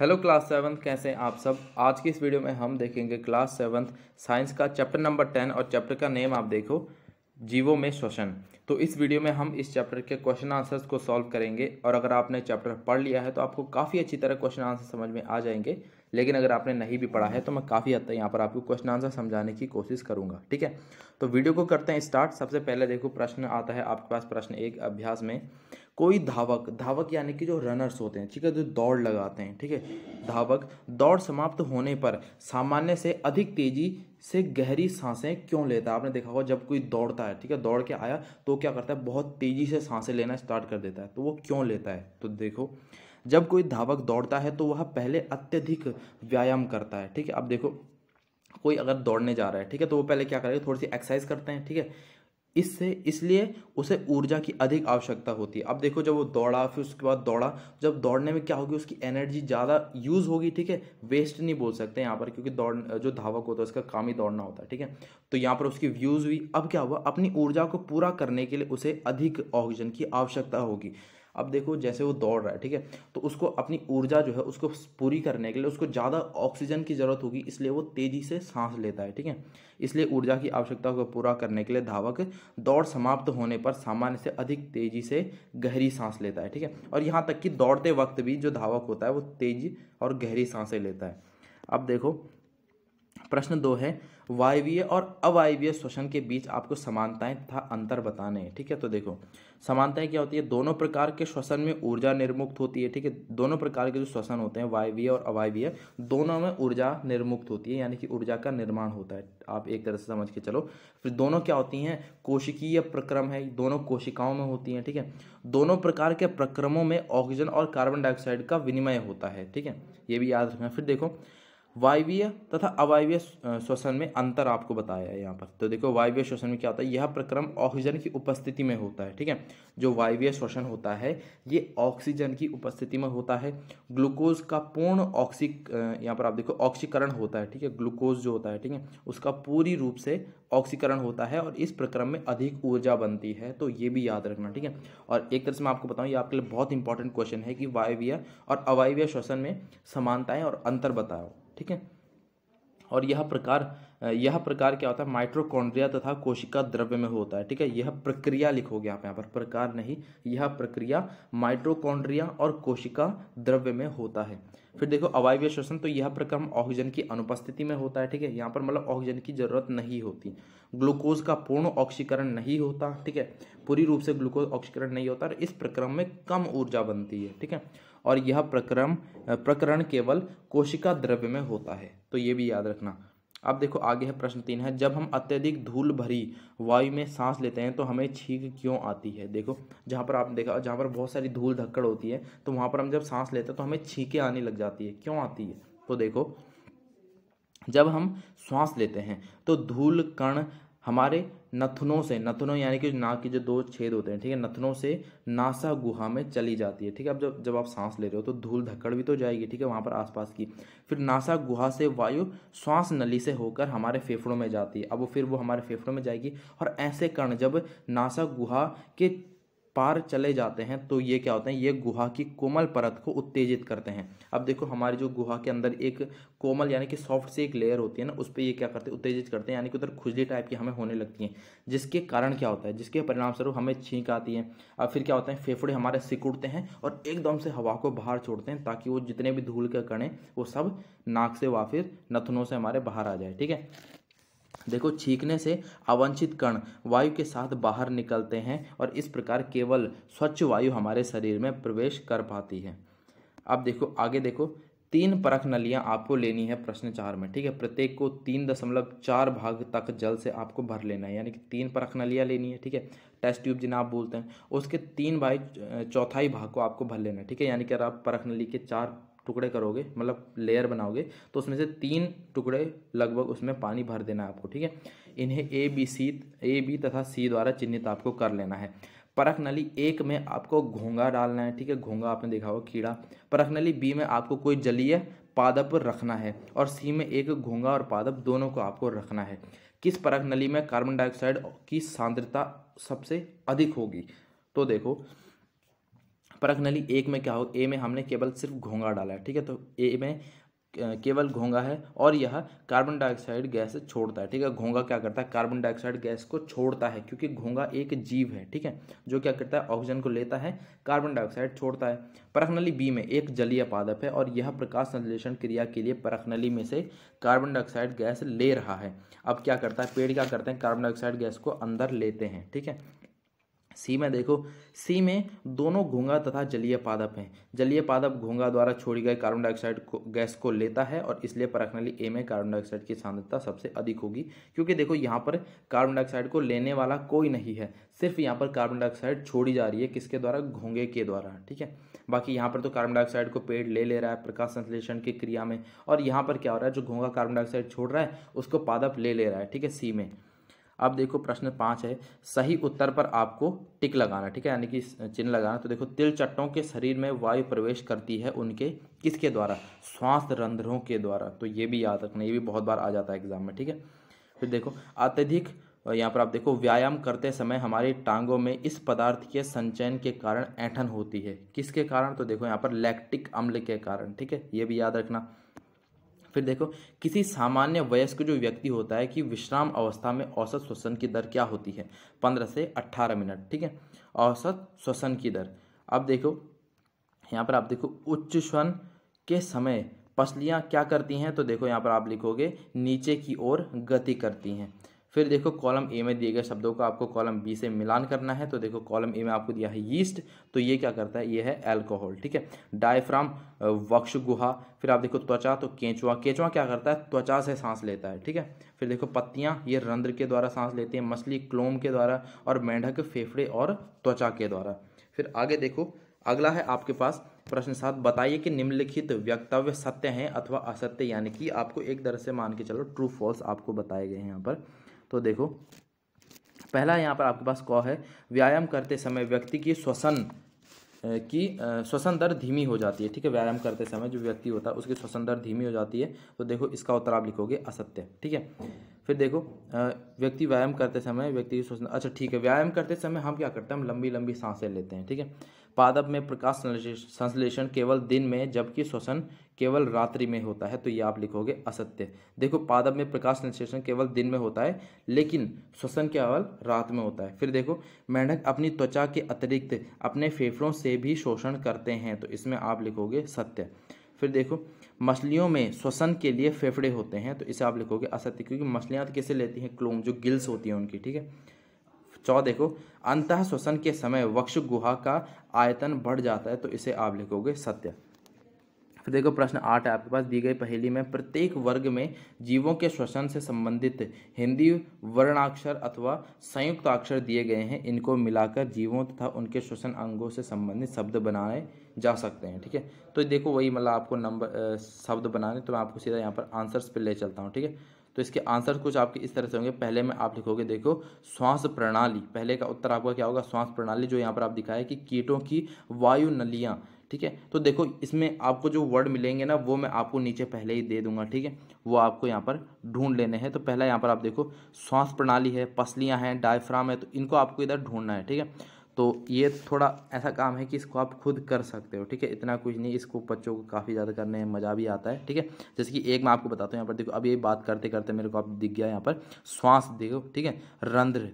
hello class seventh कैसे हैं आप सब आज की इस वीडियो में हम देखेंगे क्लास सेवन्थ साइंस का चैप्टर नंबर टेन और चैप्टर का नेम आप देखो जीवों में श्वसन तो इस वीडियो में हम इस चैप्टर के क्वेश्चन आंसर्स को सॉल्व करेंगे और अगर आपने चैप्टर पढ़ लिया है तो आपको काफ़ी अच्छी तरह क्वेश्चन आंसर समझ में आ जाएंगे लेकिन अगर आपने नहीं भी पढ़ा है तो मैं काफ़ी हद तक यहाँ पर आपको क्वेश्चन आंसर समझाने की कोशिश करूँगा ठीक है तो वीडियो को करते हैं स्टार्ट सबसे पहले देखो प्रश्न आता है आपके पास प्रश्न एक अभ्यास में कोई धावक धावक यानी कि जो रनर्स होते हैं ठीक है जो दौड़ लगाते हैं ठीक है धावक दौड़ समाप्त होने पर सामान्य से अधिक तेजी से गहरी सांसें क्यों लेता है आपने देखा होगा जब कोई दौड़ता है ठीक है दौड़ के आया तो क्या करता है बहुत तेजी से सांसें लेना स्टार्ट कर देता है तो वो क्यों लेता है तो देखो जब कोई धावक दौड़ता है तो वह पहले अत्यधिक व्यायाम करता है ठीक है अब देखो कोई अगर दौड़ने जा रहा है ठीक है तो वो पहले क्या करेगा थोड़ी सी एक्सरसाइज करते हैं ठीक है इससे इसलिए उसे ऊर्जा की अधिक आवश्यकता होती है अब देखो जब वो दौड़ा फिर उसके बाद दौड़ा जब दौड़ने में क्या होगी उसकी एनर्जी ज़्यादा यूज़ होगी ठीक है वेस्ट नहीं बोल सकते यहाँ पर क्योंकि दौड़ जो धावक होता है उसका काम ही दौड़ना होता है ठीक है तो यहाँ पर उसकी व्यूज़ हुई अब क्या हुआ अपनी ऊर्जा को पूरा करने के लिए उसे अधिक ऑक्सीजन की आवश्यकता होगी अब देखो जैसे वो दौड़ रहा है ठीक है तो उसको अपनी ऊर्जा जो है उसको पूरी करने के लिए उसको ज़्यादा ऑक्सीजन की ज़रूरत होगी इसलिए वो तेज़ी से सांस लेता है ठीक है इसलिए ऊर्जा की आवश्यकता को पूरा करने के लिए धावक दौड़ समाप्त होने पर सामान्य से अधिक तेज़ी से गहरी सांस लेता है ठीक है और यहाँ तक कि दौड़ते वक्त भी जो धावक होता है वो तेज़ और गहरी सांसें लेता है अब देखो प्रश्न दो है वायवीय और अवायवीय श्वसन के बीच आपको समानताएं तथा अंतर बताने हैं ठीक है तो देखो समानताएं क्या होती है दोनों प्रकार के श्वसन में ऊर्जा निर्मुक्त होती है ठीक है दोनों प्रकार के जो श्वसन होते हैं वायवीय और अवायवीय दोनों में ऊर्जा निर्मुक्त होती है यानी कि ऊर्जा का निर्माण होता है आप एक तरह से समझ के चलो फिर दोनों क्या होती हैं कोशिकीय प्रक्रम है दोनों कोशिकाओं में होती हैं ठीक है दोनों प्रकार के प्रक्रमों में ऑक्सीजन और कार्बन डाइऑक्साइड का विनिमय होता है ठीक है ये भी याद रखना फिर देखो वायवीय तथा अवायवीय श्वसन में अंतर आपको बताया है यहाँ पर तो देखो वायवीय श्वसन में क्या होता है यह प्रक्रम ऑक्सीजन की उपस्थिति में होता है ठीक है जो वायवीय श्वसन होता है ये ऑक्सीजन की उपस्थिति में होता है ग्लूकोज का पूर्ण ऑक्सी यहाँ पर आप देखो ऑक्सीकरण होता है ठीक है ग्लूकोज जो होता है ठीक है उसका पूरी रूप से ऑक्सीकरण होता है और इस प्रक्रम में अधिक ऊर्जा बनती है तो ये भी याद रखना ठीक है और एक तरह से मैं आपको बताऊँ ये आपके लिए बहुत इंपॉर्टेंट क्वेश्चन है कि वायवीय और अवायवीय श्वसन में समानताएँ और अंतर बताओ ठीक है और यह प्रकार यह प्रकार क्या होता है माइट्रोकॉन्ड्रिया तथा कोशिका द्रव्य में होता है ठीक है यह प्रक्रिया लिखोगे आप यहाँ पर प्रकार नहीं यह प्रक्रिया माइट्रोकॉन्ड्रिया और कोशिका द्रव्य में होता है फिर देखो अवायवीय श्वसन तो यह प्रक्रम ऑक्सीजन की अनुपस्थिति में होता है ठीक है यहाँ पर मतलब ऑक्सीजन की जरूरत नहीं होती ग्लूकोज का पूर्ण ऑक्सीकरण नहीं होता ठीक है पूरी रूप से ग्लूकोज ऑक्सीकरण नहीं होता और इस प्रक्रम में कम ऊर्जा बनती है ठीक है और यह प्रक्रम प्रकरण केवल कोशिका द्रव्य में होता है तो ये भी याद रखना अब देखो आगे है प्रश्न तीन है जब हम अत्यधिक धूल भरी वायु में सांस लेते हैं तो हमें छींक क्यों आती है देखो जहाँ पर आपने देखा जहाँ पर बहुत सारी धूल धक्कड़ होती है तो वहाँ पर हम जब सांस लेते हैं तो हमें छींकें आने लग जाती है क्यों आती है तो देखो जब हम श्वास लेते हैं तो धूल कण हमारे नथनों से नथनों यानी कि नाक के जो दो छेद होते हैं ठीक है नथनों से नासा गुहा में चली जाती है ठीक है अब जब जब आप सांस ले रहे हो तो धूल धक्कड़ भी तो जाएगी ठीक है वहाँ पर आसपास की फिर नासा गुहा से वायु श्वास नली से होकर हमारे फेफड़ों में जाती है अब वो फिर वो हमारे फेफड़ों में जाएगी और ऐसे कण जब नासा गुहा के पार चले जाते हैं तो ये क्या होते हैं ये गुहा की कोमल परत को उत्तेजित करते हैं अब देखो हमारी जो गुहा के अंदर एक कोमल यानी कि सॉफ्ट सी एक लेयर होती है ना उस पर ये क्या करते हैं उत्तेजित करते हैं यानी कि उधर खुजली टाइप की हमें होने लगती है जिसके कारण क्या होता है जिसके परिणाम परिणामस्वरूप हमें छींक आती है और फिर क्या होता है फेफड़े हमारे सिकुड़ते हैं और एकदम से हवा को बाहर छोड़ते हैं ताकि वो जितने भी धूल के कणें वो सब नाक से व फिर नथनों से हमारे बाहर आ जाए ठीक है देखो छींकने से अवंचित कण वायु के साथ बाहर निकलते हैं और इस प्रकार केवल स्वच्छ वायु हमारे शरीर में प्रवेश कर पाती है अब देखो आगे देखो तीन परख नलियाँ आपको लेनी है प्रश्न चार में ठीक है प्रत्येक को तीन दशमलव चार भाग तक जल से आपको भर लेना है यानी कि तीन परख नलियाँ लेनी है ठीक है टेस्ट ट्यूब जिन्हें आप बोलते हैं उसके तीन बाई चौथाई भाग को आपको भर लेना है ठीक है यानी कि अगर आप परख नली के चार टुकड़े करोगे मतलब लेयर बनाओगे तो उसमें से तीन टुकड़े लगभग उसमें पानी भर देना है आपको ठीक है इन्हें A B C A B तथा सी द्वारा चिन्हित आपको कर लेना है परख नली एक में आपको घोंगा डालना है ठीक है घोंगा आपने देखा होगा कीड़ा परख नली बी में आपको कोई जलीय पादप रखना है और सी में एक घोंगा और पादप दोनों को आपको रखना है किस परख नली में कार्बन डाइऑक्साइड की सांद्रता सबसे अधिक होगी तो देखो परख नली एक में क्या हो ए में हमने केवल सिर्फ घोंगा डाला है ठीक है तो ए में केवल घोंगा है और यह कार्बन डाइऑक्साइड गैस छोड़ता है ठीक है घोंगा क्या करता है कार्बन डाइऑक्साइड गैस को छोड़ता है क्योंकि घोंगा एक जीव है ठीक है जो क्या करता है ऑक्सीजन को लेता है कार्बन डाइऑक्साइड छोड़ता है परखनली बी में एक जलीय पादप है और यह प्रकाश संश्लेषण क्रिया के लिए परखनली में से कार्बन डाइऑक्साइड गैस ले रहा है अब क्या करता है पेड़ क्या करते हैं कार्बन डाइऑक्साइड गैस को अंदर लेते हैं ठीक है सी में देखो सी में दोनों घोंगा तथा जलीय पादप हैं जलीय पादप घोंगा द्वारा छोड़ी गई कार्बन डाइऑक्साइड गैस को लेता है और इसलिए परखनली ए में कार्बन डाइऑक्साइड की सांद्रता सबसे अधिक होगी क्योंकि देखो यहाँ पर कार्बन डाइऑक्साइड को लेने वाला कोई नहीं है सिर्फ यहाँ पर कार्बन डाइऑक्साइड छोड़ी जा रही है किसके द्वारा घोंगे के द्वारा ठीक है बाकी यहाँ पर तो कार्बन डाइऑक्साइड को पेड़ ले ले रहा है प्रकाश संश्लेषण की क्रिया में और यहाँ पर क्या हो रहा है जो घोंगा कार्बन डाइऑक्साइड छोड़ रहा है उसको पादप ले ले रहा है ठीक है सी में अब देखो प्रश्न पाँच है सही उत्तर पर आपको टिक लगाना ठीक है यानी कि चिन्ह लगाना तो देखो तिल चट्टों के शरीर में वायु प्रवेश करती है उनके किसके द्वारा श्वास रंध्रों के द्वारा तो ये भी याद रखना ये भी बहुत बार आ जाता है एग्जाम में ठीक है फिर देखो अत्यधिक यहाँ पर आप देखो व्यायाम करते समय हमारी टांगों में इस पदार्थ के संचयन के कारण ऐठन होती है किसके कारण तो देखो यहाँ पर लैक्टिक अम्ल के कारण ठीक है ये भी याद रखना फिर देखो किसी सामान्य वयस्क जो व्यक्ति होता है कि विश्राम अवस्था में औसत श्वसन की दर क्या होती है पंद्रह से अट्ठारह मिनट ठीक है औसत श्वसन की दर अब देखो यहाँ पर आप देखो उच्च श्वन के समय पसलियाँ क्या करती हैं तो देखो यहाँ पर आप लिखोगे नीचे की ओर गति करती हैं फिर देखो कॉलम ए में दिए गए शब्दों को आपको कॉलम बी से मिलान करना है तो देखो कॉलम ए में आपको दिया है यीस्ट तो ये क्या करता है ये है एल्कोहल ठीक है डायफ्राम वक्ष गुहा फिर आप देखो त्वचा तो केंचुआ केंचुआ क्या करता है त्वचा से सांस लेता है ठीक है फिर देखो पत्तियाँ ये रंध्र के द्वारा सांस लेती हैं मछली क्लोम के द्वारा और मेंढक फेफड़े और त्वचा के द्वारा फिर आगे देखो अगला है आपके पास प्रश्न सात बताइए कि निम्नलिखित व्यक्तव्य सत्य हैं अथवा असत्य यानी कि आपको एक तरह से मान के चलो ट्रू फॉल्स आपको बताए गए हैं यहाँ पर तो देखो पहला यहाँ पर आपके पास क है व्यायाम करते समय व्यक्ति की श्वसन की श्वसन दर धीमी हो जाती है ठीक है व्यायाम करते समय जो व्यक्ति होता है उसकी श्वसन दर धीमी हो जाती है तो देखो इसका उत्तर आप लिखोगे असत्य ठीक है फिर देखो व्यक्ति व्यायाम करते समय व्यक्ति की श्वसन अच्छा ठीक है व्यायाम करते समय हम क्या करते हैं हम लंबी लंबी सांसें लेते हैं ठीक है पादप में प्रकाश संश्लेषण केवल दिन में जबकि श्वसन केवल रात्रि में होता है तो ये आप लिखोगे असत्य देखो पादप में प्रकाश संश्लेषण केवल दिन में होता है लेकिन श्वसन केवल रात में होता है फिर देखो मेंढक अपनी त्वचा के अतिरिक्त अपने फेफड़ों से भी शोषण करते हैं तो इसमें आप लिखोगे सत्य फिर देखो मछलियों में श्वसन के लिए फेफड़े होते हैं तो इसे आप लिखोगे असत्य क्योंकि मछलियाँ तो कैसे लेती हैं क्लोम जो गिल्स होती हैं उनकी ठीक है चौ देखो अंत श्वसन के समय वक्ष गुहा का आयतन बढ़ जाता है तो इसे आप लिखोगे सत्य फिर देखो प्रश्न आठ है आपके पास दी गई पहेली में प्रत्येक वर्ग में जीवों के श्वसन से संबंधित हिंदी वर्णाक्षर अथवा संयुक्त अक्षर दिए गए हैं इनको मिलाकर जीवों तथा उनके श्वसन अंगों से संबंधित शब्द बनाए जा सकते हैं ठीक है तो देखो वही मतलब आपको नंबर शब्द बनाने तो मैं आपको सीधा यहाँ पर आंसर्स पर ले चलता हूँ ठीक है तो इसके आंसर कुछ आपके इस तरह से होंगे पहले में आप लिखोगे देखो श्वास प्रणाली पहले का उत्तर आपका क्या होगा श्वास प्रणाली जो यहाँ पर आप दिखाए कि कीटों की वायु नलियाँ ठीक है तो देखो इसमें आपको जो वर्ड मिलेंगे ना वो मैं आपको नीचे पहले ही दे दूंगा ठीक है वो आपको यहाँ पर ढूंढ लेने हैं तो पहला यहाँ पर आप देखो श्वास प्रणाली है पसलियाँ हैं डायफ्राम है तो इनको आपको इधर ढूंढना है ठीक है तो ये थोड़ा ऐसा काम है कि इसको आप खुद कर सकते हो ठीक है इतना कुछ नहीं इसको बच्चों को काफ़ी ज़्यादा करने में मज़ा भी आता है ठीक है जैसे कि एक मैं आपको बताता हूँ यहाँ पर देखो अब ये बात करते करते मेरे को आप दिख गया यहाँ पर श्वास देखो ठीक है रंध्र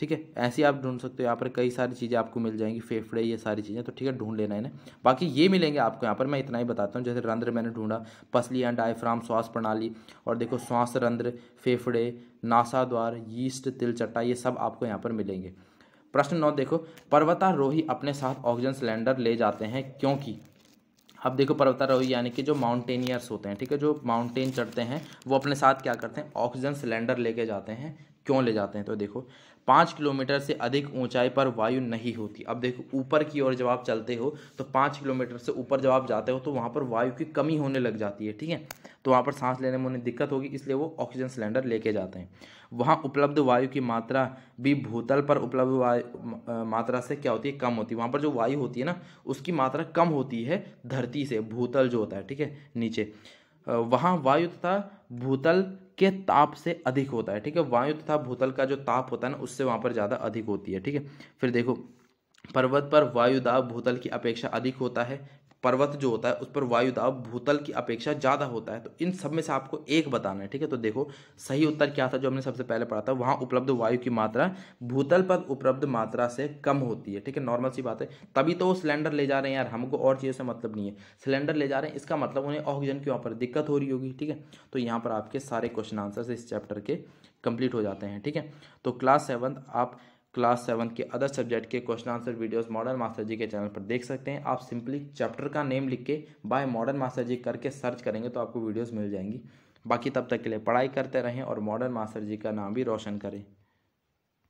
ठीक है ऐसी आप ढूंढ सकते हो यहाँ पर कई सारी चीज़ें आपको मिल जाएंगी फेफड़े ये सारी चीज़ें तो ठीक है ढूंढ लेना इन्हें बाकी ये मिलेंगे आपको यहाँ पर मैं इतना ही बताता हूँ जैसे रंध्र मैंने ढूंढा पसली एंड डायफ्राम श्वास प्रणाली और देखो श्वास रंध्र फेफड़े नासा द्वार यीस्ट तिलचट्टा ये सब आपको यहाँ पर मिलेंगे प्रश्न नौ देखो पर्वतारोही अपने साथ ऑक्सीजन सिलेंडर ले जाते हैं क्योंकि अब देखो पर्वतारोही यानी कि जो माउंटेनियर्स होते हैं ठीक है जो माउंटेन चढ़ते हैं वो अपने साथ क्या करते हैं ऑक्सीजन सिलेंडर लेके जाते हैं क्यों ले जाते हैं तो देखो पाँच किलोमीटर से अधिक ऊंचाई पर वायु नहीं होती अब देखो ऊपर की ओर जब आप चलते हो तो पाँच किलोमीटर से ऊपर जब आप जाते हो तो वहाँ पर वायु की कमी होने लग जाती है ठीक है तो वहाँ पर सांस लेने में उन्हें दिक्कत होगी इसलिए वो ऑक्सीजन सिलेंडर लेके जाते हैं वहाँ उपलब्ध वायु की मात्रा भी भूतल पर उपलब्ध वायु मात्रा से क्या होती है कम होती है वहाँ पर जो वायु होती है ना उसकी मात्रा कम होती है धरती से भूतल जो होता है ठीक है नीचे वहाँ वायु तथा भूतल के ताप से अधिक होता है ठीक है वायु तथा भूतल का जो ताप होता है ना उससे वहाँ पर ज़्यादा अधिक होती है ठीक है फिर देखो पर्वत पर वायुदाब भूतल की अपेक्षा अधिक होता है पर्वत जो होता है उस पर वायु दाब भूतल की अपेक्षा ज़्यादा होता है तो इन सब में से आपको एक बताना है ठीक है तो देखो सही उत्तर क्या था जो हमने सबसे पहले पढ़ा था वहाँ उपलब्ध वायु की मात्रा भूतल पर उपलब्ध मात्रा से कम होती है ठीक है नॉर्मल सी बात है तभी तो वो सिलेंडर ले जा रहे हैं यार हमको और चीज़ों से मतलब नहीं है सिलेंडर ले जा रहे हैं इसका मतलब उन्हें ऑक्सीजन की वहाँ पर दिक्कत हो रही होगी ठीक है तो यहाँ पर आपके सारे क्वेश्चन आंसर्स इस चैप्टर के कंप्लीट हो जाते हैं ठीक है तो क्लास सेवन्थ आप क्लास सेवन के अदर सब्जेक्ट के question answer videos Modern Master ji के चैनल पर देख सकते हैं आप सिंपली चैप्टर का नेम लिख के बाय मॉडर्न मास्टर जी करके सर्च करेंगे तो आपको वीडियोस मिल जाएंगी बाकी तब तक के लिए पढ़ाई करते रहें और मॉडर्न मास्टर जी का नाम भी रोशन करें